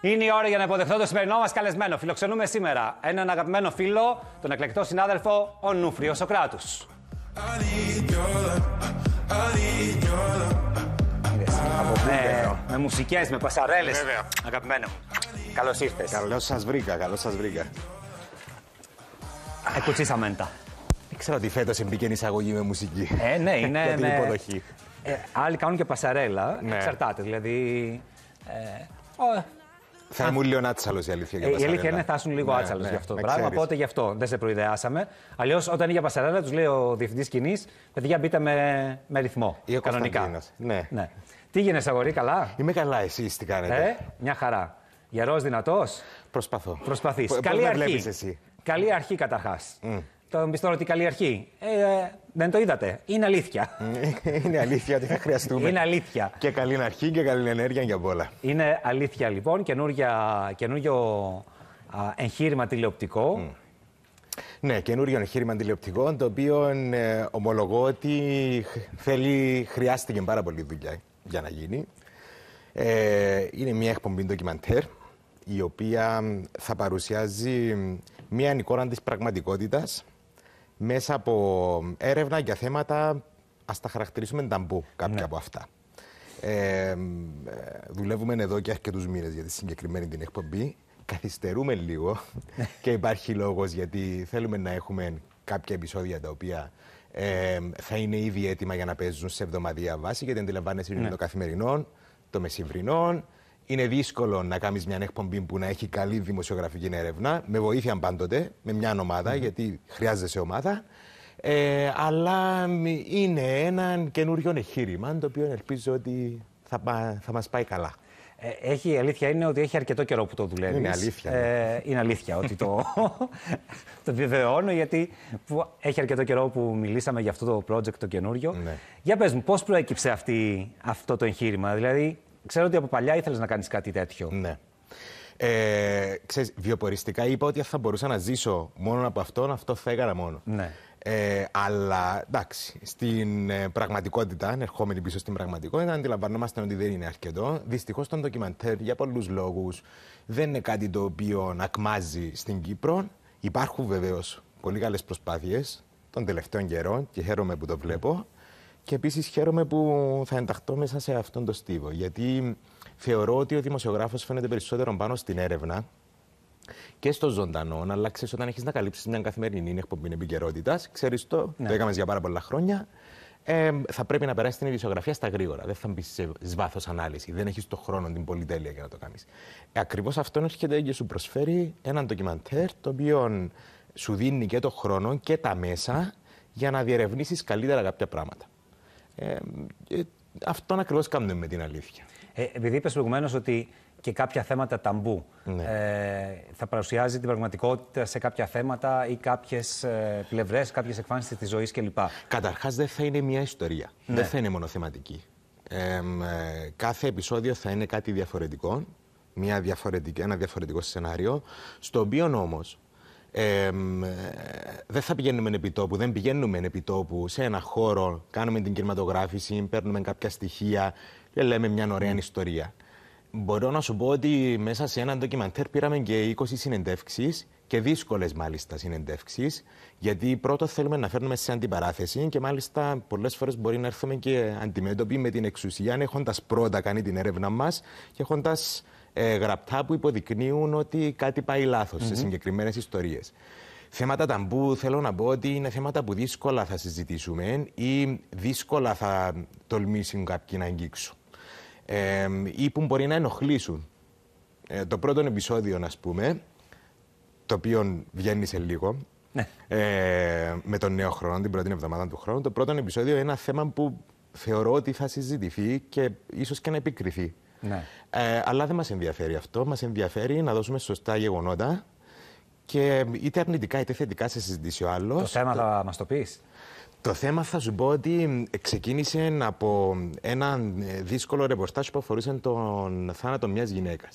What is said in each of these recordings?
Είναι η ώρα για να υποδεχθώ το σημερινό μας καλεσμένο. Φιλοξενούμε σήμερα έναν αγαπημένο φίλο, τον εκλεκτό συνάδελφο, ο Νούφριο Σοκράτους. Ναι, με μουσικές, με πασαρέλες. Αγαπημένο μου. Καλώς ήρθες. Καλώς σας βρήκα, καλώς σας βρήκα. Εκουτσίσα μέντα. Δεν ξέρω ότι φέτο μπήκε εισαγωγή με μουσική. Ε, ναι, είναι. για την υποδοχή. Ε, άλλοι κάνουν και πασαρέλα. Ναι. Εξαρτάται. Δηλαδή. Ε, θα ήμουν λίγο άτσαλο η αλήθεια. Για ε, η αλήθεια είναι θα ήσουν λίγο ναι, άτσαλος ναι, γι' αυτό το πράγμα. Οπότε γι' αυτό δεν σε προειδεάσαμε. Αλλιώς όταν είναι για πασαρέλα, τους λέει ο διευθυντής κοινή, παιδιά μπείτε με, με ρυθμό. κανονικά. Ναι. ναι. Τι γίνεται, Αγορή, καλά. Είμαι καλά, εσύ τι κάνετε. Ε, μια χαρά. Γερός, δυνατός. Προσπαθώ. Προσπαθείς. Καλή αρχή. Καλή αρχή καταρχάς. Mm. Το πιστεύω ότι καλή αρχή. Ε, δεν το είδατε. Είναι αλήθεια. είναι αλήθεια ότι θα χρειαστούμε. Είναι αλήθεια. Και καλή αρχή και καλή ενέργεια για όλα. Είναι αλήθεια λοιπόν. Καινούργιο εγχείρημα τηλεοπτικό. Mm. Ναι, καινούργιο εγχείρημα τηλεοπτικό, το οποίο ε, ομολογώ ότι θέλει, χρειάστηκε πάρα πολύ δουλειά για να γίνει. Ε, είναι μια εκπομπή ντοκιμαντέρ, η οποία θα παρουσιάζει μια εικόνα της πραγματικότητας μέσα από έρευνα για θέματα, ας τα χαρακτηρίσουμε ταμπού κάποια ναι. από αυτά. Ε, ε, δουλεύουμε εδώ και αρκετούς μήνες για τη συγκεκριμένη την εκπομπή. Καθυστερούμε λίγο και υπάρχει λόγος γιατί θέλουμε να έχουμε κάποια επεισόδια τα οποία ε, θα είναι ήδη έτοιμα για να παίζουν σε εβδομαδία βάση, γιατί αντιλαμβάνεσαι είναι ναι. το καθημερινό, το μεσημβρινό, είναι δύσκολο να κάνεις μια εκπομπή που να έχει καλή δημοσιογραφική έρευνα, με βοήθεια πάντοτε, με μια ομάδα, γιατί χρειάζεσαι ομάδα. Ε, αλλά είναι ένα καινούριο εγχείρημα το οποίο ελπίζω ότι θα, θα μας πάει καλά. Ε, έχει, η αλήθεια είναι ότι έχει αρκετό καιρό που το δουλεύεις. Είναι αλήθεια. Ε, ναι. είναι αλήθεια ότι το, το βεβαιώνω, γιατί που έχει αρκετό καιρό που μιλήσαμε για αυτό το project το καινούριο. Ναι. Για πες μου, πώς προέκυψε αυτή, αυτό το εγχείρημα, δηλαδή Ξέρω ότι από παλιά ήθελες να κάνεις κάτι τέτοιο. Ναι. Ε, ξέρεις, βιοποριστικά είπα ότι θα μπορούσα να ζήσω μόνο από αυτόν, αυτό θα έκανα μόνος. Ναι. Ε, αλλά εντάξει, στην ε, πραγματικότητα πραγματικότητα, ερχόμενη πίσω στην πραγματικότητα, αντιλαμβανόμαστε ότι δεν είναι αρκετό. Δυστυχώς το ντοκιμαντέρ για πολλούς λόγους δεν είναι κάτι το οποίο να ακμάζει στην Κύπρο. Υπάρχουν βεβαίως πολύ καλές προσπάθειες των τελευταίων καιρών και χαίρομαι που το βλέπω. Και επίσης χαίρομαι που θα ενταχθώ μέσα σε αυτόν τον στίβο. Γιατί θεωρώ ότι ο δημοσιογράφος φαίνεται περισσότερο πάνω στην έρευνα και στο ζωντανό, αλλά ξέρεις όταν έχεις να καλύψεις μια καθημερινή εκπομπή επικαιρότητας, ξέρεις το, ναι. το έκαμες για πάρα πολλά χρόνια. Ε, θα πρέπει να περάσεις την ειδησιογραφία στα γρήγορα. Δεν θα μπεις σε βάθος ανάλυση. Δεν έχεις το χρόνο, την πολυτέλεια για να το κάνεις. Ε, Ακριβώς αυτό έρχεται και σου προσφέρει έναν ντοκιμαντέρ το οποίο σου δίνει και το χρόνο και τα μέσα για να διερευνήσεις καλύτερα κάποια πράγματα. Ε, ε, αυτό ακριβώς κάνουμε με την αλήθεια. Ε, επειδή είπες προηγουμένως ότι και κάποια θέματα ταμπού. Ναι. Ε, θα παρουσιάζει την πραγματικότητα σε κάποια θέματα ή κάποιες πλευρές, κάποιες εκφάνσεις της ζωής κλπ. Καταρχάς, δεν θα είναι μια ιστορία. Ναι. Δεν θα είναι μονοθεματική. Ε, κάθε επεισόδιο θα είναι κάτι διαφορετικό, μια διαφορετική, ένα διαφορετικό σενάριο, στο οποίο όμως ε, δεν θα πηγαίνουμε επί τόπου, δεν πηγαίνουμε επί τόπου σε ένα χώρο, κάνουμε την κινηματογράφηση, παίρνουμε κάποια στοιχεία και λέμε μια ωραία ναι. ιστορία. Μπορώ να σου πω ότι μέσα σε ένα ντοκιμαντέρ πήραμε και 20 συνεντεύξεις και δύσκολες μάλιστα συνεντεύξεις, γιατί πρώτα θέλουμε να φέρνουμε σε αντιπαράθεση και μάλιστα πολλές φορές μπορεί να έρθουμε και αντιμέτωποι με την εξουσία, έχοντας πρώτα κάνει την έρευνα μας και έχοντας ε, γραπτά που υποδεικνύουν ότι κάτι λάθος σε συγκεκριμένες ιστορίες. Θέματα ταμπού θέλω να πω ότι είναι θέματα που δύσκολα θα συζητήσουμε ή δύσκολα θα τολμήσουν κάποιοι να αγγίξουν. Ε, ή που μπορεί να ενοχλήσουν. Ε, το πρώτο επεισόδιο, να πούμε, το οποίο βγαίνει σε λίγο, ναι. ε, με τον νέο χρόνο, την πρώτη εβδομάδα του χρόνου, το πρώτο επεισόδιο είναι ένα θέμα που θεωρώ ότι θα συζητηθεί και ίσως και να επικριθεί. Ναι. Ε, αλλά δεν μας ενδιαφέρει αυτό. Μας ενδιαφέρει να δώσουμε σωστά γεγονότα και είτε αρνητικά είτε θετικά σε συζητήσει ο άλλος. Το θέμα θα μας το πεις. Το θέμα θα σου πω ότι ξεκίνησε από ένα ε, δύσκολο ρεπορτάζ που αφορούσε τον θάνατο μιας γυναίκας.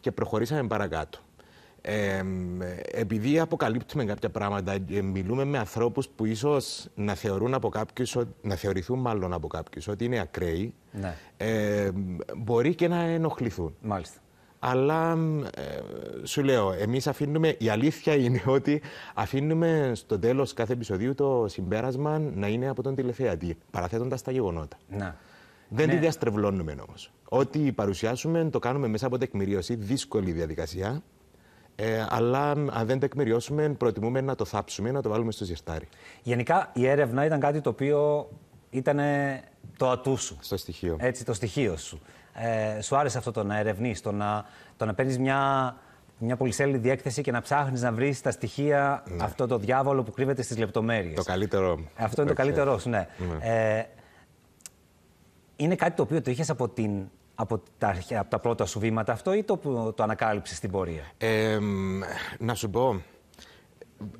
Και προχωρήσαμε παρακάτω. Ε, επειδή αποκαλύπτουμε κάποια πράγματα και μιλούμε με ανθρώπους που ίσως να, θεωρούν από να θεωρηθούν μάλλον από κάποιους ότι είναι ακραίοι, ε, μπορεί και να ενοχληθούν. Μάλιστα. Αλλά ε, σου λέω, εμείς αφήνουμε, η αλήθεια είναι ότι αφήνουμε στο τέλος κάθε επεισοδίου το συμπέρασμα να είναι από τον τηλεθεατή, παραθέτοντας τα γεγονότα. Να. Δεν ναι. τη διαστρεβλώνουμε όμως. Ό,τι παρουσιάσουμε το κάνουμε μέσα από τεκμηρίωση, δύσκολη διαδικασία, ε, αλλά αν δεν τεκμηριώσουμε, προτιμούμε να το θάψουμε, να το βάλουμε στο ζεστάρι. Γενικά η έρευνα ήταν κάτι το οποίο ήταν το ατού σου. Στο στοιχείο. Έτσι, το στοιχείο σου. Ε, σου άρεσε αυτό το να ερευνείς, το να, παίρνεις μια, μια πολυσέλιδη έκθεση και να ψάχνεις να βρεις τα στοιχεία, ναι. αυτό το διάβολο που κρύβεται στις λεπτομέρειες. Το καλύτερο. Αυτό είναι το καλύτερό σου, ναι. ναι. Ε, είναι κάτι το οποίο το είχες από την από τα, από τα πρώτα σου βήματα αυτό ή το, το ανακάλυψες στην πορεία. να σου πω,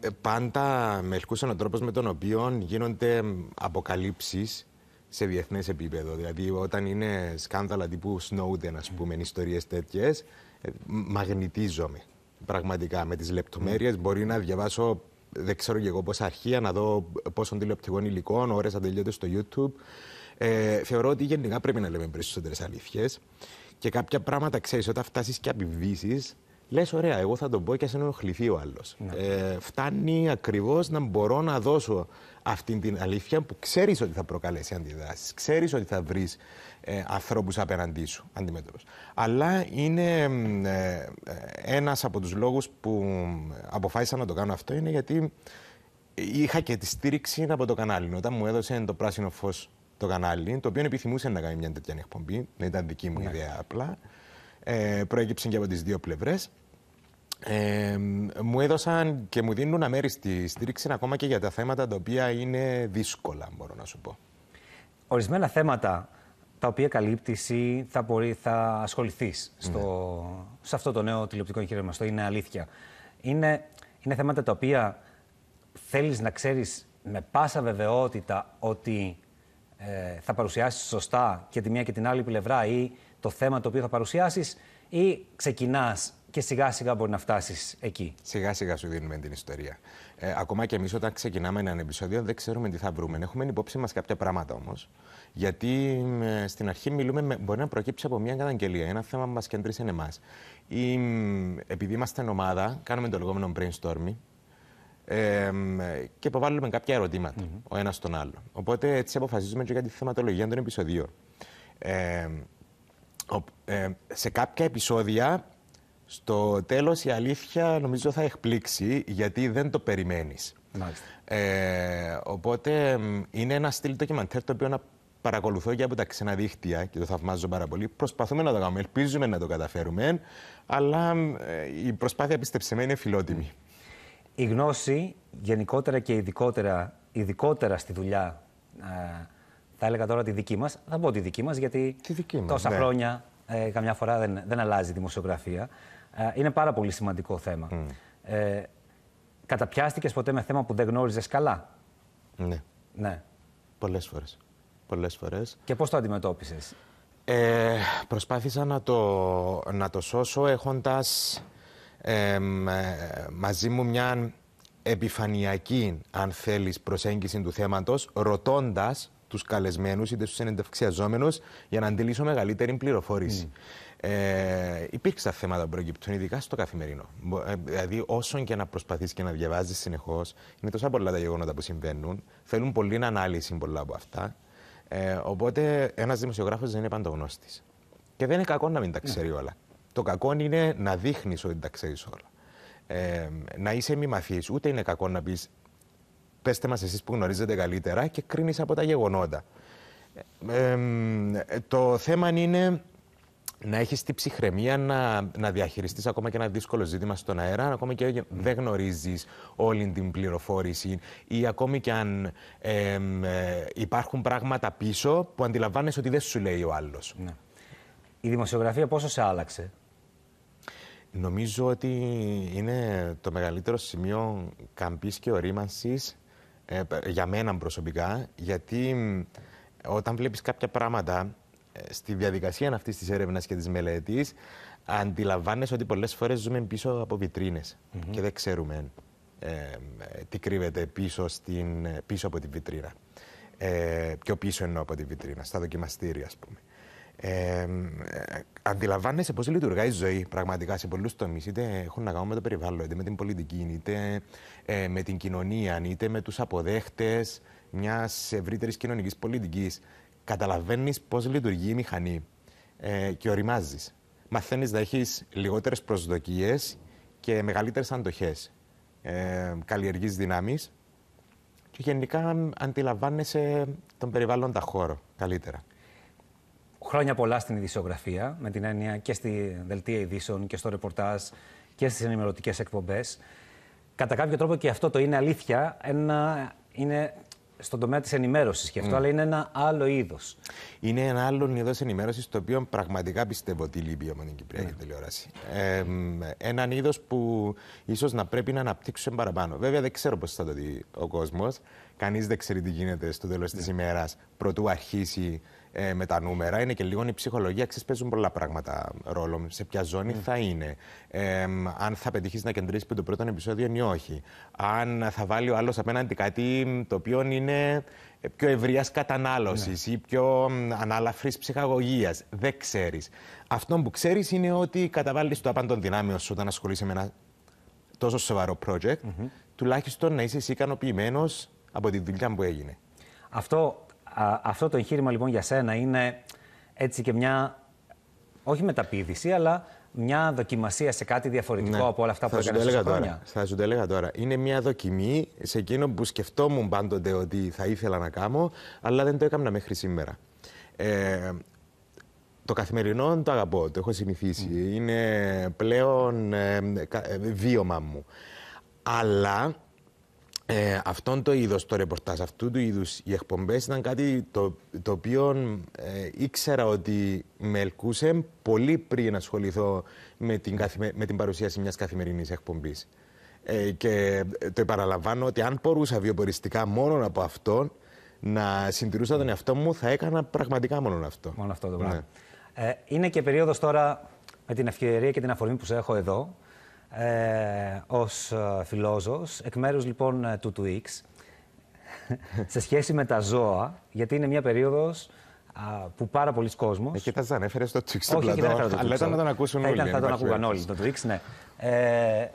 ε, πάντα με ελκούσαν ο τρόπος με τον οποίο γίνονται αποκαλύψεις σε διεθνές επίπεδο. Δηλαδή, όταν είναι σκάνδαλα τύπου Snowden, ας πούμε, mm. ιστορίες τέτοιες, ε, μαγνητίζομαι πραγματικά με τις λεπτομέρειες. Mm. Μπορεί να διαβάσω, δεν ξέρω και εγώ πόσα αρχεία, να δω πόσων τηλεοπτικών υλικών, ώρες ατελείωτες στο YouTube. Ε, θεωρώ ότι γενικά πρέπει να λέμε περισσότερες αλήθειες και κάποια πράγματα ξέρεις όταν φτάσεις και απειβήσει. Λες, ωραία, εγώ θα τον πω και ας ενοχληθεί ο άλλος. Ναι. Ε, φτάνει ακριβώς να μπορώ να δώσω αυτή την αλήθεια που ξέρεις ότι θα προκαλέσει αντιδράσεις. Ξέρεις ότι θα βρεις ε, ανθρώπους απέναντί σου αντιμέτωπου. Αλλά είναι ε, ε ένας από τους λόγους που αποφάσισα να το κάνω αυτό είναι γιατί είχα και τη στήριξη από το κανάλι. Όταν μου έδωσε το πράσινο φως το κανάλι, το οποίο επιθυμούσε να κάνει μια τέτοια εκπομπή, δεν ήταν δική μου ναι. ιδέα απλά. Ε, προέκυψε και από τις δύο πλευρές. Ε, μου έδωσαν και μου δίνουν αμέριστη στήριξη ακόμα και για τα θέματα τα οποία είναι δύσκολα, μπορώ να σου πω. Ορισμένα θέματα τα οποία καλύπτεις ή θα, μπορεί, θα ασχοληθείς ναι. στο, σε αυτό το νέο τηλεοπτικό εγχείρημα, στο Είναι Αλήθεια. Είναι, είναι θέματα τα οποία θέλεις να ξέρεις με πάσα βεβαιότητα ότι ε, θα παρουσιάσεις σωστά και τη μία και την άλλη πλευρά ή το θέμα το οποίο θα παρουσιάσεις, ή ξεκινάς και σιγά σιγά μπορεί να φτάσεις εκεί. Σιγά σιγά σου δίνουμε την ιστορία. Ε, ακόμα και εμείς, όταν ξεκινάμε έναν επεισόδιο, δεν ξέρουμε τι θα βρούμε. Έχουμε υπόψη μας κάποια πράγματα όμως. Γιατί ε, στην αρχή μιλούμε, με, μπορεί να προκύψει από μια καταγγελία, ένα θέμα που μας κεντρήσει εμάς. Ή ε, επειδή είμαστε ομάδα, κάνουμε το λεγόμενο brainstorming, ε, και υποβάλλουμε κάποια ερωτήματα, mm-hmm. ο ένας στον άλλο. Οπότε έτσι αποφασίζουμε και για τη θεματολογία των επεισοδίων. Ε, ε, σε κάποια επεισόδια, στο τέλος η αλήθεια νομίζω θα εκπλήξει, γιατί δεν το περιμένεις. Ε, οπότε είναι ένα στυλ ντοκιμαντέρ το οποίο να παρακολουθώ και από τα ξένα δίχτυα και το θαυμάζω πάρα πολύ. Προσπαθούμε να το κάνουμε, ελπίζουμε να το καταφέρουμε, αλλά ε, η προσπάθεια πιστεψε είναι φιλότιμη. Η γνώση γενικότερα και ειδικότερα, ειδικότερα στη δουλειά, ε, θα έλεγα τώρα τη δική μας, θα πω τη δική μας γιατί τη δική τόσα ναι. χρόνια ε, καμιά φορά δεν, δεν αλλάζει η δημοσιογραφία. Ε, είναι πάρα πολύ σημαντικό θέμα. Mm. Ε, καταπιάστηκες ποτέ με θέμα που δεν γνώριζες καλά. Ναι. ναι. Πολλές φορές. Πολλές φορές. Και πώς το αντιμετώπισες. Ε, προσπάθησα να το, να το σώσω έχοντας ε, μαζί μου μια επιφανειακή, αν θέλεις, προσέγγιση του θέματος, ρωτώντας τους καλεσμένους είτε τους συνεντευξιαζόμενους για να αντιλήσω μεγαλύτερη πληροφόρηση. Mm. Ε, υπήρξαν θέματα που προκύπτουν, ειδικά στο καθημερινό. Ε, δηλαδή, όσον και να προσπαθείς και να διαβάζεις συνεχώς, είναι τόσα πολλά τα γεγονότα που συμβαίνουν. Θέλουν πολύ πολλή ανάλυση πολλά από αυτά. Ε, οπότε, ένας δημοσιογράφος δεν είναι παντογνώστης. Και δεν είναι κακό να μην τα ναι. ξέρει όλα. Το κακό είναι να δείχνεις ότι τα ξέρεις όλα. να είσαι μη μαθή, ούτε είναι κακό να πεις πέστε μας εσείς που γνωρίζετε καλύτερα και κρίνεις από τα γεγονότα. το θέμα είναι να έχεις την ψυχραιμία να, να διαχειριστείς ακόμα και ένα δύσκολο ζήτημα στον αέρα, ακόμα και ναι. δεν γνωρίζεις όλη την πληροφόρηση ή ακόμη και αν ε, υπάρχουν πράγματα πίσω που αντιλαμβάνεσαι ότι δεν σου λέει ο άλλος. Ναι. Η δημοσιογραφία πόσο σε άλλαξε Νομίζω ότι είναι το μεγαλύτερο σημείο καμπής και ορίμανσης ε, για μένα προσωπικά, γιατί όταν βλέπεις κάποια πράγματα ε, στη διαδικασία αυτής της έρευνας και της μελέτης, αντιλαμβάνεσαι ότι πολλές φορές ζούμε πίσω από βιτρίνες και δεν ξέρουμε ε, τι κρύβεται πίσω, στην, πίσω από τη βιτρίνα. Ε, πιο πίσω εννοώ από τη βιτρίνα, στα δοκιμαστήρια ας πούμε. Ε, ε αντιλαμβάνεσαι πώς λειτουργεί η ζωή πραγματικά σε πολλούς τομείς. Είτε έχουν να κάνουν με το περιβάλλον, είτε με την πολιτική, είτε ε, με την κοινωνία, είτε με τους αποδέχτες μιας ευρύτερης κοινωνικής πολιτικής. Καταλαβαίνεις πώς λειτουργεί η μηχανή ε, και οριμάζεις. Μαθαίνεις να έχεις λιγότερες προσδοκίες και μεγαλύτερες αντοχές. Ε, Καλλιεργείς δυνάμεις και γενικά αντιλαμβάνεσαι τον περιβάλλοντα χώρο καλύτερα χρόνια πολλά στην ειδησιογραφία, με την έννοια και στη δελτία ειδήσεων και στο ρεπορτάζ και στις ενημερωτικές εκπομπές. Κατά κάποιο τρόπο και αυτό το είναι αλήθεια, ένα, είναι στον τομέα της ενημέρωσης και αυτό, mm. αλλά είναι ένα άλλο είδος. Είναι ένα άλλο είδος ενημέρωσης, το οποίο πραγματικά πιστεύω ότι λείπει από την Κυπριακή yeah. Ναι. τηλεόραση. Ε, έναν είδος που ίσως να πρέπει να αναπτύξουμε παραπάνω. Βέβαια, δεν ξέρω πώς θα το δει ο κόσμος. Κανείς δεν ξέρει τι γίνεται στο τέλος της ναι. ημέρας, προτού αρχίσει ε, με τα νούμερα, είναι και λίγο η ψυχολογία. Ξέρεις, παίζουν πολλά πράγματα ρόλο. Σε ποια ζώνη ναι. θα είναι, ε, αν θα πετύχεις να κεντρήσεις πριν το πρώτο επεισόδιο ή όχι. Αν θα βάλει ο άλλος απέναντι κάτι το οποίο είναι ε, πιο ευρείας κατανάλωσης ναι. ή πιο ανάλαφρης ψυχαγωγίας. Δεν ξέρεις. Αυτό που ξέρεις είναι ότι καταβάλεις το απάντων δυνάμιο σου όταν ασχολείσαι με ένα τόσο σοβαρό project, mm-hmm. τουλάχιστον να είσαι ικανοποιημένος από τη δουλειά που έγινε. Αυτό αυτό το εγχείρημα λοιπόν για σένα είναι έτσι και μια, όχι μεταπίδηση, αλλά μια δοκιμασία σε κάτι διαφορετικό ναι. από όλα αυτά που έκανε χρόνια. Τώρα. Θα σου το έλεγα τώρα. Είναι μια δοκιμή σε εκείνο που σκεφτόμουν πάντοτε ότι θα ήθελα να κάνω, αλλά δεν το έκανα μέχρι σήμερα. Ε, το καθημερινό το αγαπώ, το έχω συνηθίσει. Είναι πλέον ε, ε βίωμα μου. Αλλά ε, αυτόν το είδος το ρεπορτάζ, αυτού του είδους οι εκπομπές ήταν κάτι το, το οποίο ε, ήξερα ότι με ελκούσε πολύ πριν ασχοληθώ με την, με την παρουσίαση μιας καθημερινής εκπομπής. Ε, και ε, το επαναλαμβάνω ότι αν μπορούσα βιοποριστικά μόνο από αυτόν να συντηρούσα τον εαυτό μου, θα έκανα πραγματικά μόνο αυτό. Μόνο αυτό το πράγμα. Ναι. Ε, είναι και περίοδος τώρα με την ευκαιρία και την αφορμή που σε έχω εδώ ε, ως ε, φιλόζωος, εκ μέρους λοιπόν ε, του Twix, σε σχέση με τα ζώα, γιατί είναι μια περίοδος που πάρα πολλοί κόσμος... Ε, τα ανέφερε στο Twix τον πλατό, αλλά ήταν να τον ακούσουν ε, όλοι. Ήταν, θα τον ακούγαν όλοι το Twix, ναι.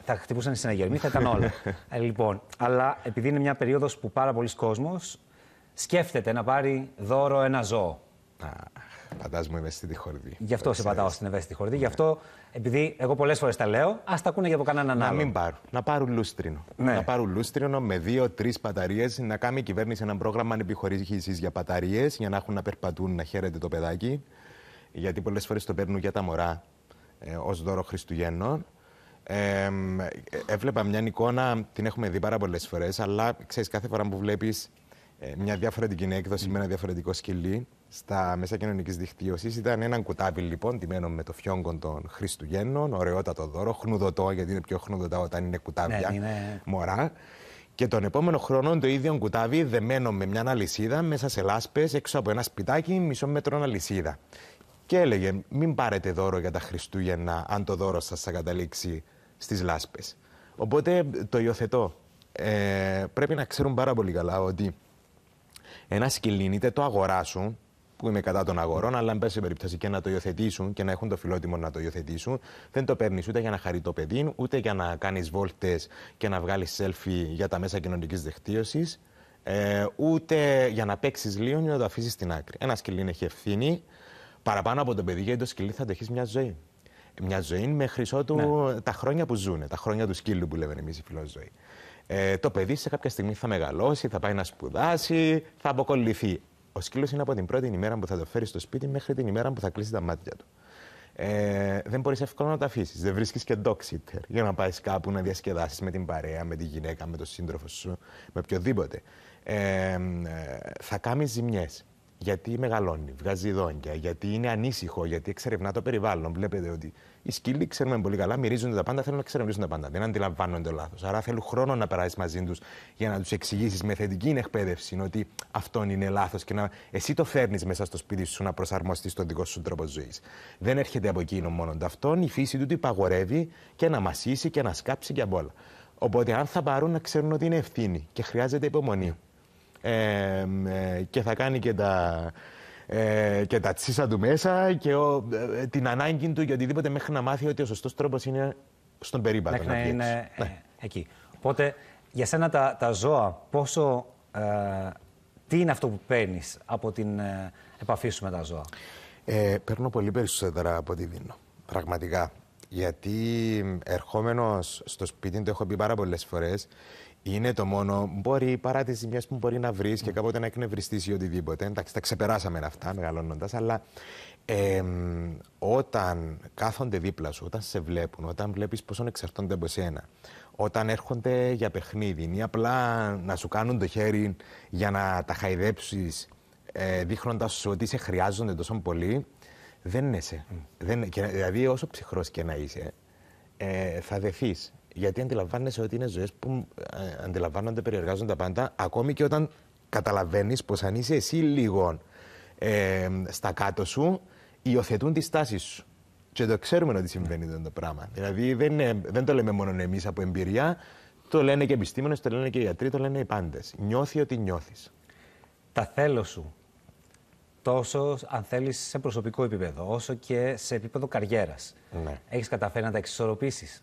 θα χτυπούσαν οι συναγερμοί, θα ήταν όλα. ε, λοιπόν, αλλά επειδή είναι μια περίοδος που πάρα πολλοί κόσμος σκέφτεται να πάρει δώρο ένα ζώο. Πατά μου ευαίσθητη χορδή. Γι' αυτό σε πατάω στην ευαίσθητη χορδή. Γι' ναι. αυτό, επειδή εγώ πολλές φορές τα λέω, ας τα ακούνε και από κανέναν άλλον. Να μην πάρουν. Να πάρουν λούστρινο. Ναι. Να πάρουν λούστρινο με δύο-τρει παταρίε. Να κάνει η κυβέρνηση ένα πρόγραμμα ανεπιχορήγησης για παταρίε, για να έχουν να περπατούν, να χαίρεται το παιδάκι. Γιατί πολλές φορές το παίρνουν για τα μωρά ε, ως δώρο Χριστουγέννων. Ε, έβλεπα μια εικόνα, την έχουμε δει πάρα πολλές φορές, αλλά ξέρεις, κάθε φορά που βλέπεις ε, μια διαφορετική έκδοση με ένα διαφορετικό σκυλί, στα μέσα κοινωνικής δικτύωσης. Ήταν ένα κουτάβι λοιπόν, τιμένο με το φιόγκο των Χριστουγέννων, ωραιότατο δώρο, χνουδωτό, γιατί είναι πιο χνουδωτά όταν είναι κουτάβια ναι, ναι, ναι. μωρά. Και τον επόμενο χρόνο το ίδιο κουτάβι δεμένο με μια αλυσίδα μέσα σε λάσπες έξω από ένα σπιτάκι μισό μέτρο αλυσίδα. Και έλεγε: Μην πάρετε δώρο για τα Χριστούγεννα, αν το δώρο σας θα καταλήξει στις λάσπες. Οπότε το υιοθετώ. Ε, πρέπει να ξέρουν πάρα πολύ καλά ότι ένα σκυλίνι, είτε το αγοράσουν, που είμαι κατά των αγορών, αλλά αν πέσει περίπτωση και να το υιοθετήσουν και να έχουν το φιλότιμο να το υιοθετήσουν, δεν το παίρνεις ούτε για να χαρεί το παιδί, ούτε για να κάνεις βόλτες και να βγάλεις selfie για τα μέσα κοινωνικής δικτύωσης, ε, ούτε για να παίξεις λίγο ή να το αφήσεις στην άκρη. Ένα σκυλί έχει ευθύνη παραπάνω από το παιδί, γιατί το σκυλί θα το έχεις μια ζωή. Μια ζωή μέχρι ότου ναι. τα χρόνια που ζουν, τα χρόνια του σκύλου που λέμε εμείς η φιλοζωή. Ε, το παιδί σε κάποια στιγμή θα μεγαλώσει, θα πάει να σπουδάσει, θα αποκολληθεί ο σκύλος είναι από την πρώτη ημέρα που θα το φέρει στο σπίτι μέχρι την ημέρα που θα κλείσει τα μάτια του. Ε, δεν μπορείς εύκολα να τα αφήσεις. Δεν βρίσκεις και dog για να πάεις κάπου να διασκεδάσεις με την παρέα, με τη γυναίκα, με τον σύντροφο σου, με οποιοδήποτε. Ε, ε θα κάνεις ζημιές γιατί μεγαλώνει, βγάζει δόντια, γιατί είναι ανήσυχο, γιατί εξερευνά το περιβάλλον. Βλέπετε ότι οι σκύλοι ξέρουμε πολύ καλά, μυρίζονται τα πάντα, θέλουν να ξερευνήσουν τα πάντα. Δεν αντιλαμβάνονται λάθος. Άρα θέλουν χρόνο να περάσεις μαζί τους για να τους εξηγήσεις με θετική εκπαίδευση ότι αυτό είναι λάθος και να εσύ το φέρνεις μέσα στο σπίτι σου να προσαρμοστείς στον δικό σου τρόπο ζωής. Δεν έρχεται από εκείνο μόνο ταυτόν. Η φύση του του υπαγορεύει και να μασίσει και να σκάψει και απ' όλα. Οπότε αν θα πάρουν να ξέρουν ότι είναι ευθύνη και χρειάζεται υπομονή. Ε, και θα κάνει και τα, ε, και τα τσίσα του μέσα και ο, ε, ε, την ανάγκη του για οτιδήποτε μέχρι να μάθει ότι ο σωστός τρόπος είναι στον περίπατο. Μέχρι να, ναι. εκεί. Οπότε, για σένα τα, ζώα, πόσο, τι είναι αυτό που παίρνεις από την επαφή σου με τα ζώα. Ε, παίρνω πολύ περισσότερα από ό,τι δίνω. Πραγματικά. Γιατί ερχόμενος στο σπίτι, το έχω πει πάρα πολλές φορές, είναι το μόνο. Μπορεί παρά τι ζημιέ που μπορεί να βρεις και ναι. κάποτε να εκνευριστείς ή οτιδήποτε. Εντάξει, τα ξεπεράσαμε αυτά μεγαλώνοντας, αλλά ε, όταν κάθονται δίπλα σου, όταν σε βλέπουν, όταν βλέπεις πόσο εξαρτώνται από σένα, όταν έρχονται για παιχνίδι ή απλά να σου κάνουν το χέρι για να τα χαϊδέψεις, ε, δείχνοντας σου ότι σε χρειάζονται τόσο πολύ, δεν είσαι. Mm. Δεν, δηλαδή, όσο ψυχρός και να είσαι, ε, θα δεθείς. Γιατί αντιλαμβάνεσαι ότι είναι ζωές που ε, αντιλαμβάνονται, περιεργάζονται τα πάντα, ακόμη και όταν καταλαβαίνεις πως αν είσαι εσύ λίγο στα κάτω σου, υιοθετούν τις τάσεις σου. Και το ξέρουμε ότι συμβαίνει αυτό το πράγμα. Δηλαδή δεν, είναι, δεν το λέμε μόνο εμείς από εμπειρία, το λένε και επιστήμονες, το λένε και οι ιατροί, το λένε οι πάντες. Νιώθει ότι νιώθεις. Τα θέλω σου. Τόσο αν θέλεις σε προσωπικό επίπεδο, όσο και σε επίπεδο καριέρας. Ναι. Έχεις καταφέρει να τα εξισορροπήσεις.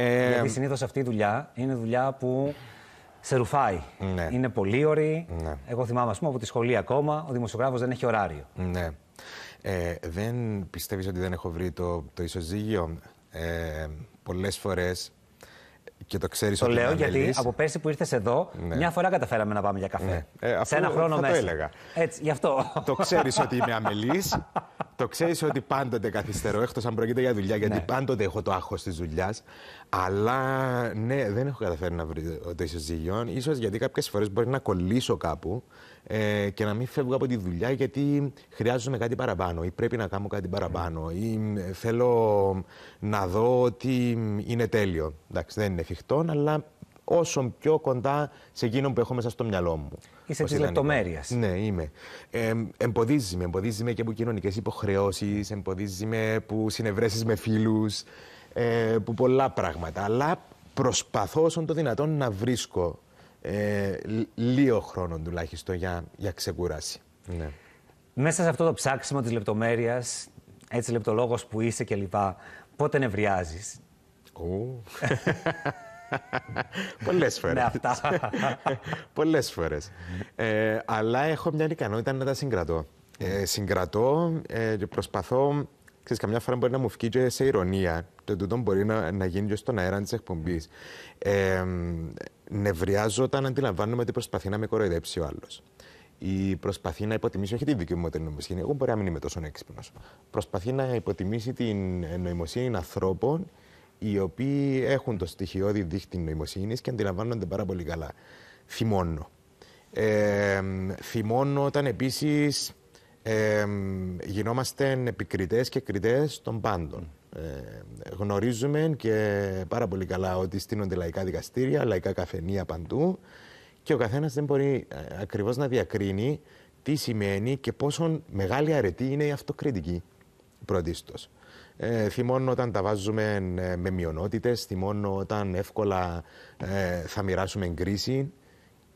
Ε, Γιατί συνήθως αυτή η δουλειά είναι δουλειά που σε ρουφάει. Ναι. Είναι πολύ ωραία. Ναι. Εγώ θυμάμαι, ας πούμε, από τη σχολή ακόμα, ο δημοσιογράφος δεν έχει ωράριο. Ναι. Ε, δεν πιστεύεις ότι δεν έχω βρει το, το ισοζύγιο. Ε, Πολλές φορές και το ξέρεις Το λέω γιατί από πέρσι που ήρθες εδώ, ναι. μια φορά καταφέραμε να πάμε για καφέ. Ναι. Ε, Σε ένα χρόνο μέσα. Το έλεγα. Έτσι, γι' αυτό. Το ξέρεις ότι είμαι αμελή. Το ξέρεις ότι πάντοτε καθυστερώ, εκτός αν πρόκειται για δουλειά, γιατί ναι. πάντοτε έχω το άγχος της δουλειάς. Αλλά ναι, δεν έχω καταφέρει να βρει το ισοζύγιο. σω γιατί κάποιες φορές μπορεί να κολλήσω κάπου ε, και να μην φεύγω από τη δουλειά γιατί χρειάζομαι κάτι παραπάνω ή πρέπει να κάνω κάτι παραπάνω ή ε, θέλω να δω ότι είναι τέλειο. Εντάξει, δεν είναι εφικτό, αλλά όσο πιο κοντά σε εκείνο που έχω μέσα στο μυαλό μου. Είσαι τη λεπτομέρειας. Ναι, είμαι. Ε, εμποδίζει με, εμποδίζει με και από κοινωνικές υποχρεώσεις, εμποδίζει με που συνευρέσεις με φίλους, ε, που πολλά πράγματα. Αλλά προσπαθώ όσο το δυνατόν να βρίσκω ε, λίγο χρόνο τουλάχιστον για, για ξεκούραση. Ναι. Μέσα σε αυτό το ψάξιμο της λεπτομέρειας, έτσι λεπτολόγος που είσαι κλπ, πότε νευριάζεις. Πολλές φορές. Πολλές φορές. Ε, αλλά έχω μια ικανότητα να τα συγκρατώ. Ε, συγκρατώ ε, και προσπαθώ... Ξέρεις, καμιά φορά μπορεί να μου φύγει και σε ηρωνία. Το τούτο μπορεί να, να γίνει και στον αέρα της εκπομπής. Ε, νευριάζω όταν αντιλαμβάνομαι ότι προσπαθεί να με κοροϊδέψει ο άλλος. Ή προσπαθεί να υποτιμήσει, όχι τη δική μου νοημοσύνη, εγώ μπορεί να μην είμαι τόσο έξυπνος. Προσπαθεί να υποτιμήσει την νοημοσύνη ανθρώπων οι οποίοι έχουν το στοιχειώδη δίχτυ νοημοσύνης και αντιλαμβάνονται πάρα πολύ καλά. Θυμώνω. Ε, θυμώνω όταν επίσης ε, γινόμαστε επικριτές και κριτές των πάντων. Ε, γνωρίζουμε και πάρα πολύ καλά ότι στείνονται λαϊκά δικαστήρια, λαϊκά καφενεία παντού και ο καθένας δεν μπορεί ε, ακριβώς να διακρίνει τι σημαίνει και πόσο μεγάλη αρετή είναι η αυτοκριτική πρωτίστως. Ε, θυμώνω όταν τα βάζουμε ε, με μειονότητες, θυμώνω όταν εύκολα ε, θα μοιράσουμε κρίση,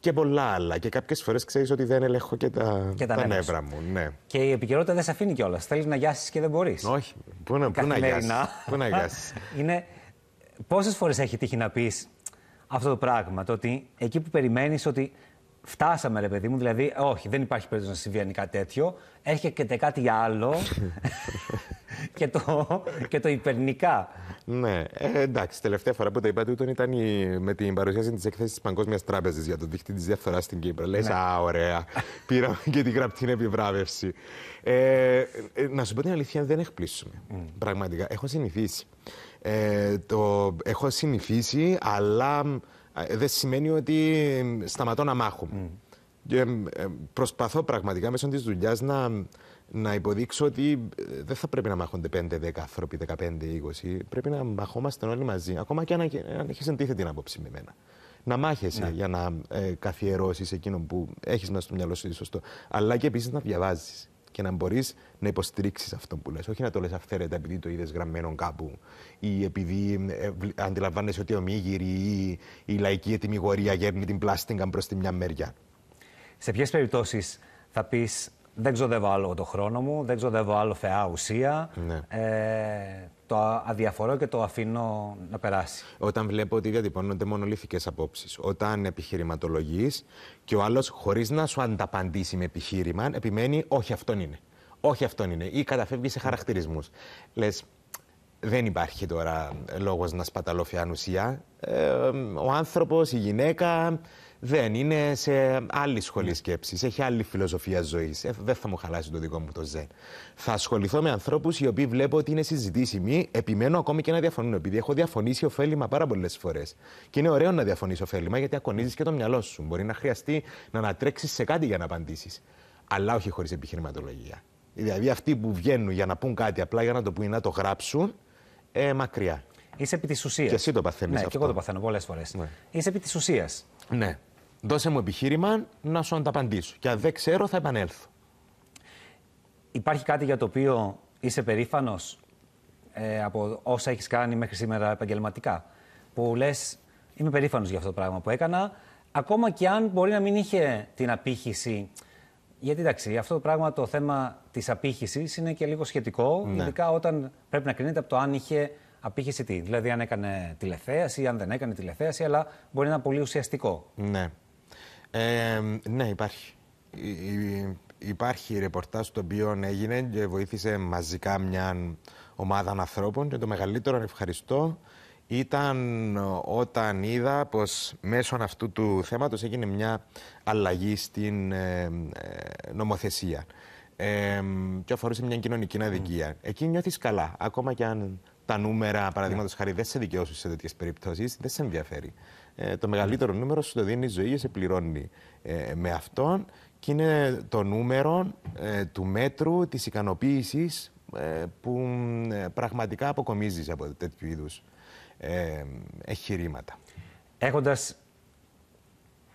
και πολλά άλλα. Και κάποιες φορές ξέρεις ότι δεν ελέγχω και τα, και τα, νεύρα μου. Ναι. Και η επικαιρότητα δεν σε αφήνει κιόλας. Θέλεις να γιάσεις και δεν μπορείς. Όχι. Πού να, γιάσεις. Πού να γιάσεις. Είναι... Πόσες φορές έχει τύχει να πεις αυτό το πράγμα. Το ότι εκεί που περιμένεις ότι φτάσαμε, ρε παιδί μου, δηλαδή, όχι, δεν υπάρχει περίπτωση να συμβιάνει κάτι τέτοιο. Έρχεται κάτι άλλο. και, το, και το υπερνικά. Ναι, ε, εντάξει, τελευταία φορά που τα είπατε ούτων ήταν η, με την παρουσίαση της έκθεσης της Παγκόσμιας Τράπεζας για το δίχτυ της διαφθοράς στην Κύπρο. Λες, ναι. α, ωραία. Πήραμε και την γραπτή επιβράβευση. Ε, ε, να σου πω την αλήθεια, δεν εκπλήσουμε. Mm. Πραγματικά. Έχω συνηθίσει. Ε, το έχω συνηθίσει, αλλά ε, δεν σημαίνει ότι ε, σταματώ να μάχομαι. Mm. προσπαθώ πραγματικά μέσω της δουλειάς να να υποδείξω ότι ε, δεν θα πρέπει να μάχονται 5, 10 άνθρωποι, 15, 20. Πρέπει να μαχόμαστε όλοι μαζί. Ακόμα και αν, έχεις αντίθετη άποψη με μένα. Να μάχεσαι ναι. για να ε, καθιερώσεις εκείνο που έχεις μέσα στο μυαλό σου, σωστό. Αλλά και επίσης να διαβάζεις και να μπορείς να υποστηρίξεις αυτό που λες. Όχι να το λες αυθαίρετα επειδή το είδες γραμμένο κάπου ή επειδή ε, αντιλαμβάνεσαι ότι ο Μίγυρη ή η λαϊκή ο η η γέρνει την πλάστιγκα προς τη μια μεριά. Σε ποιες περιπτώσεις θα πεις δεν ξοδεύω άλλο το χρόνο μου, δεν ξοδεύω άλλο θεά ουσία. Ναι. Ε, το αδιαφορώ και το αφήνω να περάσει. Όταν βλέπω ότι διατυπώνονται μονολυθικές απόψεις, όταν επιχειρηματολογείς και ο άλλος, χωρίς να σου ανταπαντήσει με επιχείρημα, επιμένει Όχι, αυτόν είναι. Όχι, αυτόν είναι. Ή καταφεύγει σε χαρακτηρισμούς. Λες, δεν υπάρχει τώρα λόγος να σπαταλώ φιάν ουσία. Ε, ο άνθρωπος, η γυναίκα, δεν, είναι σε άλλη σχολή ναι. σκέψης, έχει άλλη φιλοσοφία ζωής. Ε, δεν θα μου χαλάσει το δικό μου το ζεν. Θα ασχοληθώ με ανθρώπους οι οποίοι βλέπω ότι είναι συζητήσιμοι, επιμένω ακόμη και να διαφωνούν. Επειδή έχω διαφωνήσει ωφέλιμα πάρα πολλές φορές. Και είναι ωραίο να διαφωνήσει ωφέλιμα γιατί ακονίζεις και το μυαλό σου. Μπορεί να χρειαστεί να ανατρέξεις σε κάτι για να απαντήσεις. Αλλά όχι χωρίς επιχειρηματολογία. Δηλαδή αυτοί που βγαίνουν για να πούν κάτι απλά για να το πούνε, να το γράψουν, ε, μακριά. Είσαι επί της ουσίας. Και εσύ το παθαίνεις. Ναι, αυτό. και εγώ το παθαίνω πολλές φορές. Ναι. Είσαι επί της ουσίας. Ναι. Δώσε μου επιχείρημα να σου ανταπαντήσω. Και αν δεν ξέρω, θα επανέλθω. Υπάρχει κάτι για το οποίο είσαι περήφανος ε, από όσα έχεις κάνει μέχρι σήμερα επαγγελματικά. Που λες, είμαι περήφανος για αυτό το πράγμα που έκανα. Ακόμα και αν μπορεί να μην είχε την απήχηση. Γιατί εντάξει, αυτό το πράγμα, το θέμα της απήχησης είναι και λίγο σχετικό, ναι. ειδικά όταν πρέπει να κρίνεται από το αν είχε απήχηση τι. Δηλαδή, αν έκανε τηλεθέαση ή αν δεν έκανε τηλεθέαση, αλλά μπορεί να είναι πολύ ουσιαστικό. Ναι. Ε, ναι, υπάρχει. Ε, ε, υπάρχει ρεπορτάζ το οποίο έγινε και βοήθησε μαζικά μια ομάδα ανθρώπων και το μεγαλύτερο ευχαριστώ ήταν όταν είδα πως μέσω αυτού του θέματος έγινε μια αλλαγή στην νομοθεσία και αφορούσε μια κοινωνική ναι. αδικία. Mm. Εκεί νιώθεις καλά, ακόμα και αν τα νούμερα, παραδείγματος ναι. χάρη, δεν σε δικαιώσουν σε τέτοιες περιπτώσεις, δεν σε ενδιαφέρει ε, το μεγαλύτερο νούμερο σου το δίνει η ζωή και σε πληρώνει ε, με αυτόν και είναι το νούμερο ε, του μέτρου της ικανοποίησης ε, που πραγματικά αποκομίζεις από τέτοιου είδους εχειρήματα. Έχοντας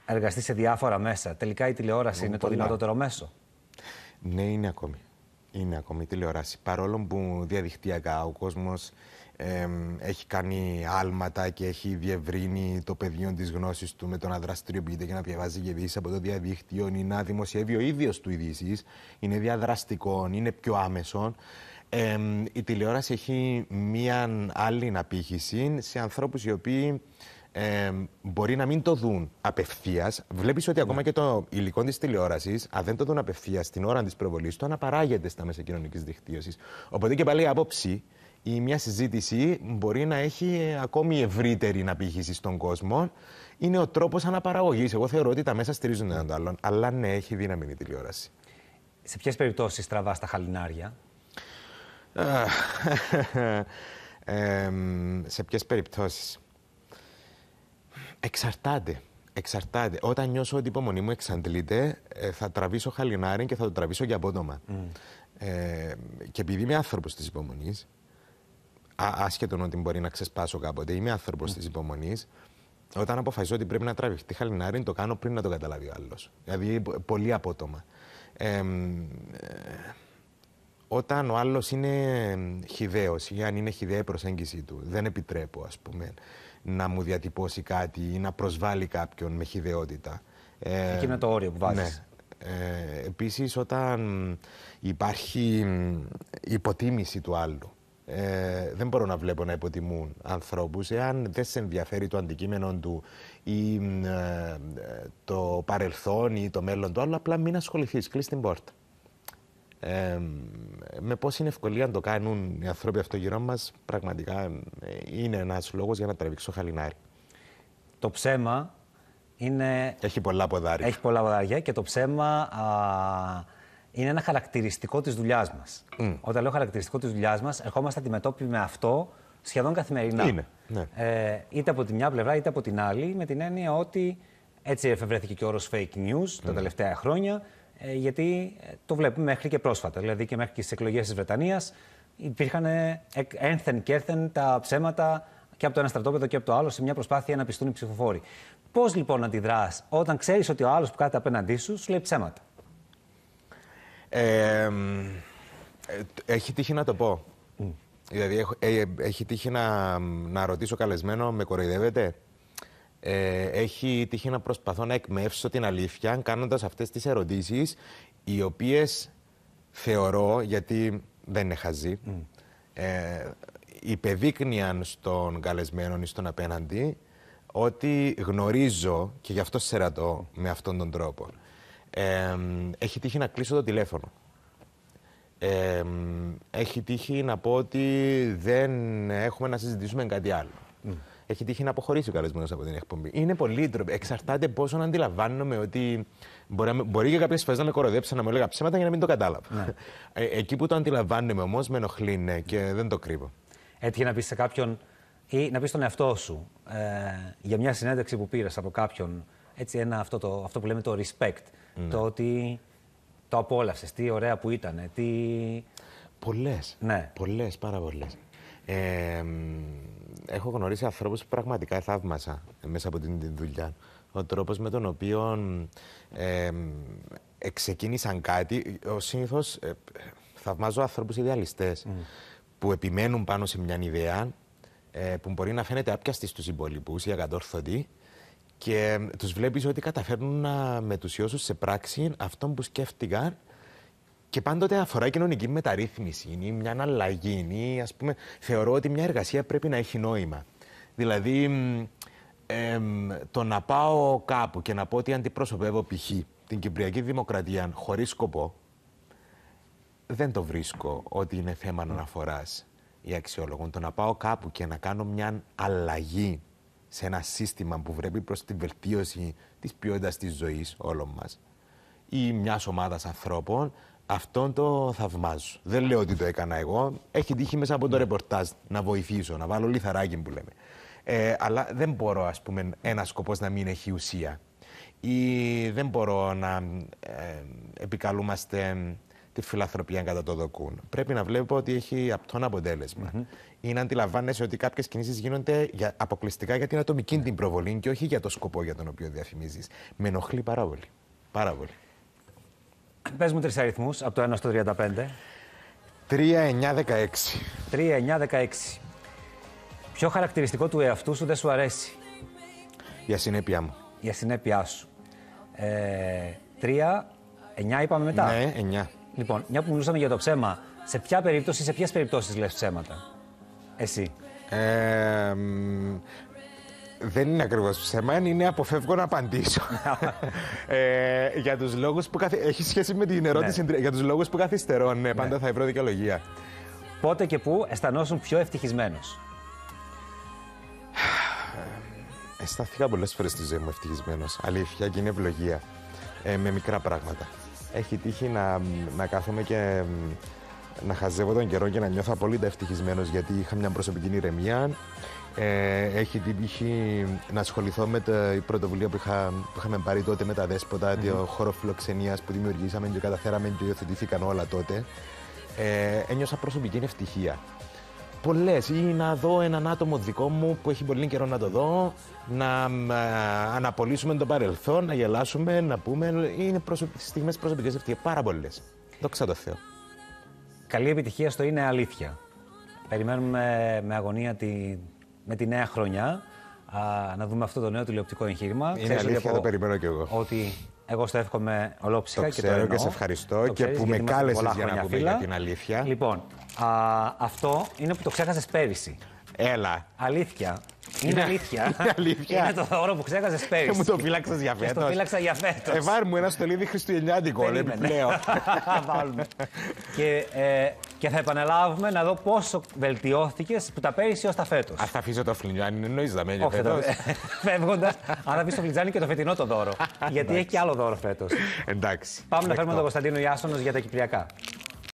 εργαστεί σε διάφορα μέσα, τελικά η τηλεόραση είναι το δυνατότερο μέσο. Ναι, είναι ακόμη. Είναι ακόμη η τηλεόραση. Παρόλο που διαδικτυακά ο κόσμος ε, έχει κάνει άλματα και έχει διευρύνει το πεδίο της γνώσης του με το να δραστηριοποιείται και να διαβάζει και ειδήσει από το διαδίκτυο ή να δημοσιεύει ο ίδιος του ειδήσει. Είναι διαδραστικό, είναι πιο άμεσο. Ε, η τηλεόραση έχει μία άλλη απήχηση σε ανθρώπους οι οποίοι ε, μπορεί να μην το δουν απευθείας. Βλέπεις ότι ακόμα ναι. και το υλικό της τηλεόρασης, αν δεν το δουν απευθείας την ώρα της προβολής, το αναπαράγεται στα μέσα κοινωνικής δικτύωσης. Οπότε και πάλι η άποψη ή μια συζήτηση μπορεί να έχει ακόμη ευρύτερη αναπήχηση στον κόσμο. Είναι ο τρόπο αναπαραγωγή. Εγώ θεωρώ ότι τα μέσα στηρίζουν έναν τον άλλον. Αλλά ναι, έχει δύναμη η μια συζητηση μπορει να εχει ακομη ευρυτερη να πηγησει στον κοσμο ειναι ο τροπο αναπαραγωγη εγω θεωρω οτι τα μεσα στηριζουν εναν τον αλλον αλλα ναι εχει δυναμη η τηλεοραση Σε ποιες περιπτώσεις τραβά τα χαλινάρια, ε, σε ποιες περιπτώσεις. Εξαρτάται. Εξαρτάται. Όταν νιώσω ότι η υπομονή μου εξαντλείται, ε, θα τραβήσω χαλινάρι και θα το τραβήσω για απότομα. Mm. Ε, και επειδή είμαι άνθρωπος της υπομονής, άσχετον ότι μπορεί να ξεσπάσω κάποτε, είμαι άνθρωπος mm. της υπομονής. Όταν αποφασίζω ότι πρέπει να τραβηχτεί χαλινάρι, το κάνω πριν να το καταλάβει ο άλλος. Δηλαδή, πολύ απότομα. Ε, όταν ο άλλος είναι χιδαίο ή αν είναι χιδαία η προσέγγιση του, δεν επιτρέπω, ας πούμε, να μου διατυπώσει κάτι ή να προσβάλλει κάποιον με χιδαιότητα. Ε, Εκεί είναι το όριο που βάζεις. Ναι. Ε, Επίσης, όταν υπάρχει υποτίμηση του άλλου ε, δεν μπορώ να βλέπω να υποτιμούν ανθρώπους. Εάν δεν σε ενδιαφέρει το αντικείμενο του ή ε, το παρελθόν ή το μέλλον του άλλου, απλά μην ασχοληθείς. Κλείσει την πόρτα. Ε, με πόση ευκολία το κάνουν οι άνθρωποι αυτό γύρω μας, πραγματικά ε, είναι ένας λόγος για να τραβήξω χαλινάρι. Το ψέμα είναι. Έχει πολλά ποδάρια. Έχει πολλά ποδάρια και το ψέμα είναι ένα χαρακτηριστικό της δουλειάς μας. Mm. Όταν λέω χαρακτηριστικό της δουλειάς μας, ερχόμαστε αντιμετώπιοι με αυτό σχεδόν καθημερινά. Είναι. Ναι. Ε, είτε από τη μια πλευρά είτε από την άλλη, με την έννοια ότι έτσι εφευρέθηκε και ο όρος fake news mm. τα ναι. τελευταία χρόνια, ε, γιατί ε, το βλέπουμε μέχρι και πρόσφατα. Δηλαδή και μέχρι και στι εκλογές της Βρετανίας υπήρχαν ε, ένθεν και έρθεν τα ψέματα και από το ένα στρατόπεδο και από το άλλο σε μια προσπάθεια να πιστούν οι ψηφοφόροι. Πώς λοιπόν αντιδράς όταν ξέρεις ότι ο άλλος που κάθεται απέναντί σου σου λέει ψέματα. Ε, έχει τύχει να το πω. Mm. Δηλαδή, ε, έχει τύχει να, να ρωτήσω καλεσμένο, με κοροϊδεύετε. Ε, έχει τύχει να προσπαθώ να εκμεύσω την αλήθεια, κάνοντας αυτές τις ερωτήσεις, οι οποίες θεωρώ, γιατί δεν είναι χαζή, mm. ε, υπεδείκνυαν στον καλεσμένο ή στον απέναντι ότι γνωρίζω και γι' αυτό σε με αυτόν τον τρόπο. Ε, έχει τύχει να κλείσω το τηλέφωνο. Ε, έχει τύχει να πω ότι δεν έχουμε να συζητήσουμε κάτι άλλο. Έχει τύχει να αποχωρήσει ο καλεσμένος από την εκπομπή. Είναι πολύ ντροπή. Εξαρτάται πόσο να αντιλαμβάνομαι ότι. Μπορεί, μπορεί και κάποιες φορές να με κοροδέψει να μου έλεγα ψέματα για να μην το κατάλαβα. Ναι. Ε, εκεί που το αντιλαμβάνομαι όμως, με ενοχλεί ναι, και δεν το κρύβω. Έτυχε να πεις σε κάποιον ή να πεις στον εαυτό σου ε, για μια συνέντευξη που πήρες από κάποιον. Έτσι, ένα, αυτό, το, αυτό που λέμε το respect ναι. Το ότι το απόλαυσες, τι ωραία που ήταν, τι. Πολλές. Ναι. Πολλές, πάρα πολλές. Ε, έχω γνωρίσει ανθρώπους που πραγματικά θαύμασα μέσα από την, δουλειά. Ο τρόπος με τον οποίο ε, εξεκίνησαν κάτι. Ο συνήθως ε, θαυμάζω ανθρώπους ιδεαλιστές που επιμένουν πάνω σε μια ιδέα ε, που μπορεί να φαίνεται άπιαστη στους υπόλοιπους ή ακατόρθωτη, και τους βλέπεις ότι καταφέρνουν να μετουσιώσουν σε πράξη αυτό που σκέφτηκαν και πάντοτε αφορά κοινωνική μεταρρύθμιση ή μια αλλαγή. Ή, ας πούμε, θεωρώ ότι μια εργασία πρέπει να έχει νόημα. Δηλαδή, το να πάω κάπου και να πω ότι αντιπροσωπεύω π.χ. την Κυπριακή Δημοκρατία χωρίς σκοπό, δεν το βρίσκω ότι είναι θέμα αναφοράς ή αξιόλογων. Το να πάω κάπου και να κάνω μια αλλαγή σε ένα σύστημα που βρέπει προς τη βελτίωση της ποιότητας της ζωής όλων μας ή μιας ομάδας ανθρώπων, αυτόν το θαυμάζω. Δεν λέω ότι το έκανα εγώ. Έχει τύχει μέσα από το ρεπορτάζ να βοηθήσω, να βάλω λιθαράκι που λέμε. Ε, αλλά δεν μπορώ, ας πούμε, ένα σκοπός να μην έχει ουσία. Ή δεν μπορώ να ε, επικαλούμαστε τη φιλανθρωπία κατά το δοκούν. Πρέπει να βλέπω ότι έχει απτόν αποτέλεσμα. Mm -hmm. Ή να αντιλαμβάνεσαι ότι κάποιες κινήσεις γίνονται για, αποκλειστικά για την ατομική mm την προβολή και όχι για το σκοπό για τον οποίο διαφημίζεις. Με ενοχλεί πάρα πολύ. Πάρα πολύ. Πες μου τρεις αριθμούς από το 1 στο 35. 3-9-16. 3-9-16. Ποιο χαρακτηριστικό του εαυτού σου δεν σου αρέσει. Η ασυνέπειά μου. Για ασυνέπειά σου. Ε, 3, 9 είπαμε μετά. Ναι, 9. Λοιπόν, μια που μιλούσαμε για το ψέμα, σε ποια περίπτωση, σε ποιες περιπτώσεις λες ψέματα, εσύ. Ε, δεν είναι ακριβώς ψέμα, είναι αποφεύγω να απαντήσω. ε, για τους λόγους που. Καθυ... Έχει σχέση με την ερώτηση. Ναι. Για τους λόγους που καθυστερώνουν, ναι, ναι. πάντα θα βρω δικαιολογία. Πότε και πού αισθανόσουν πιο ευτυχισμένος. Αισθανθήκα πολλές φορές στη ζωή μου ευτυχισμένος. Αλήθεια και είναι ευλογία. Ε, με μικρά πράγματα έχει τύχει να, να κάθομαι και να χαζεύω τον καιρό και να νιώθω απόλυτα ευτυχισμένος γιατί είχα μια προσωπική ηρεμία. Ε, έχει την τύχη να ασχοληθώ με την πρωτοβουλία που, είχαμε πάρει τότε με τα δεσποτα mm-hmm. το χώρο φιλοξενίας που δημιουργήσαμε και καταφέραμε και υιοθετήθηκαν όλα τότε. Ε, ένιωσα προσωπική ευτυχία πολλές. Ή να δω έναν άτομο δικό μου που έχει πολύ καιρό να το δω, να αναπολύσουμε το παρελθόν, να γελάσουμε, να πούμε. Είναι προσωπ... στιγμές προσωπικές Πάρα πολλές. Δόξα τω Θεώ. Καλή επιτυχία στο είναι αλήθεια. Περιμένουμε με αγωνία τη... με τη νέα χρονιά. Α, να δούμε αυτό το νέο τηλεοπτικό εγχείρημα. Είναι αλήθεια, το περιμένω κι εγώ. Ότι εγώ στο εύχομαι ολόψυχα το και το ξέρω και σε ευχαριστώ και που με κάλεσε για να πούμε για την αλήθεια. Λοιπόν, α, αυτό είναι που το ξέχασες πέρυσι. Έλα. Αλήθεια. Είναι, αλήθεια. Είναι, αλήθεια. είναι το δώρο που ξέχασες πέρυσι. Και ε, μου το φύλαξες για ε, φέτο. Το φύλαξα για φέτος. Εβάρ μου ένα στολίδι χριστουγεννιάτικο επιπλέον. Θα βάλουμε. και, ε, και θα επαναλάβουμε να δω πόσο βελτιώθηκες που τα πέρυσι ως τα φέτος. Ας τα αφήσω το φλιτζάνι, εννοεί να μένει φέτος. φεύγοντας. Αν θα αφήσω το φλιτζάνι και το φετινό το δώρο. γιατί έχει και άλλο δώρο φέτος. Εντάξει. Πάμε να φέρουμε τον Κωνσταντίνο Ιάσονος για τα Κυπριακά.